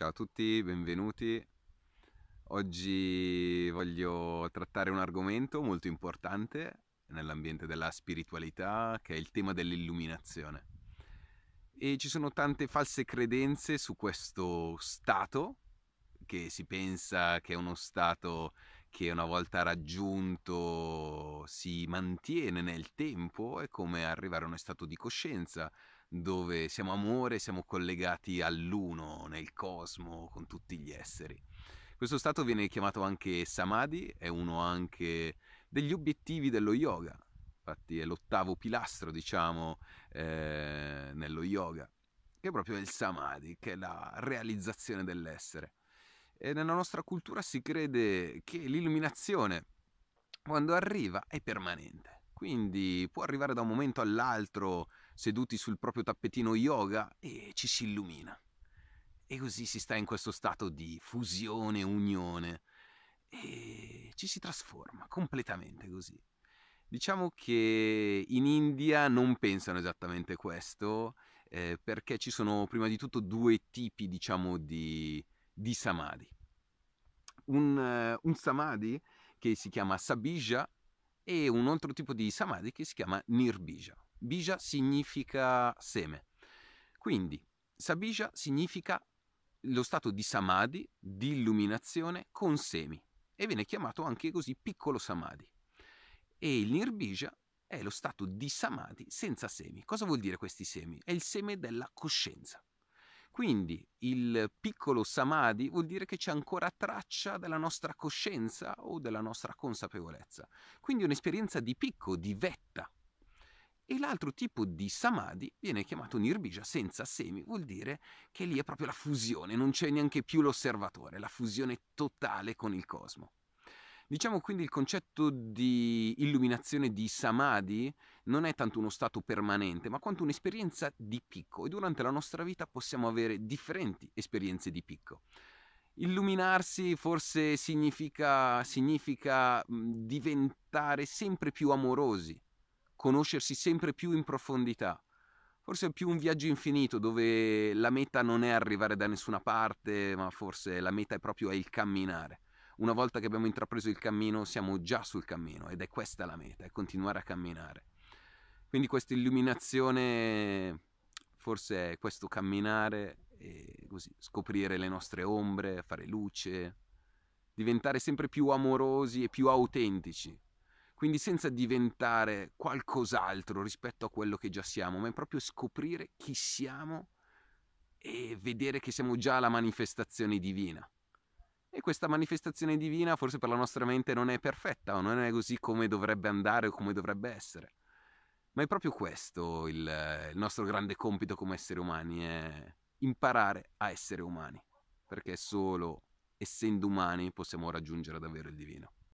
Ciao a tutti, benvenuti. Oggi voglio trattare un argomento molto importante nell'ambiente della spiritualità, che è il tema dell'illuminazione. E ci sono tante false credenze su questo stato, che si pensa che è uno stato che una volta raggiunto si mantiene nel tempo, è come arrivare a uno stato di coscienza dove siamo amore, siamo collegati all'uno, nel cosmo, con tutti gli esseri. Questo stato viene chiamato anche samadhi, è uno anche degli obiettivi dello yoga, infatti è l'ottavo pilastro, diciamo, eh, nello yoga, che è proprio il samadhi, che è la realizzazione dell'essere. E nella nostra cultura si crede che l'illuminazione, quando arriva, è permanente. Quindi può arrivare da un momento all'altro, seduti sul proprio tappetino yoga, e ci si illumina. E così si sta in questo stato di fusione, unione, e ci si trasforma completamente così. Diciamo che in India non pensano esattamente questo, eh, perché ci sono prima di tutto due tipi, diciamo, di di Samadhi. Un, eh, un Samadhi che si chiama Sabija e un altro tipo di Samadhi che si chiama Nirbija. Bija significa seme. Quindi Sabija significa lo stato di Samadhi, di illuminazione con semi e viene chiamato anche così piccolo Samadhi. E il Nirbija è lo stato di Samadhi senza semi. Cosa vuol dire questi semi? È il seme della coscienza. Quindi il piccolo samadhi vuol dire che c'è ancora traccia della nostra coscienza o della nostra consapevolezza. Quindi un'esperienza di picco, di vetta. E l'altro tipo di samadhi viene chiamato nirbija senza semi, vuol dire che lì è proprio la fusione, non c'è neanche più l'osservatore, la fusione totale con il cosmo. Diciamo quindi il concetto di illuminazione di samadhi non è tanto uno stato permanente, ma quanto un'esperienza di picco e durante la nostra vita possiamo avere differenti esperienze di picco. Illuminarsi forse significa, significa diventare sempre più amorosi, conoscersi sempre più in profondità. Forse è più un viaggio infinito dove la meta non è arrivare da nessuna parte, ma forse la meta è proprio il camminare una volta che abbiamo intrapreso il cammino siamo già sul cammino ed è questa la meta, è continuare a camminare. Quindi questa illuminazione forse è questo camminare e così scoprire le nostre ombre, fare luce, diventare sempre più amorosi e più autentici. Quindi senza diventare qualcos'altro rispetto a quello che già siamo, ma è proprio scoprire chi siamo e vedere che siamo già la manifestazione divina. E questa manifestazione divina forse per la nostra mente non è perfetta o non è così come dovrebbe andare o come dovrebbe essere. Ma è proprio questo il, il nostro grande compito come esseri umani, è imparare a essere umani, perché solo essendo umani possiamo raggiungere davvero il divino.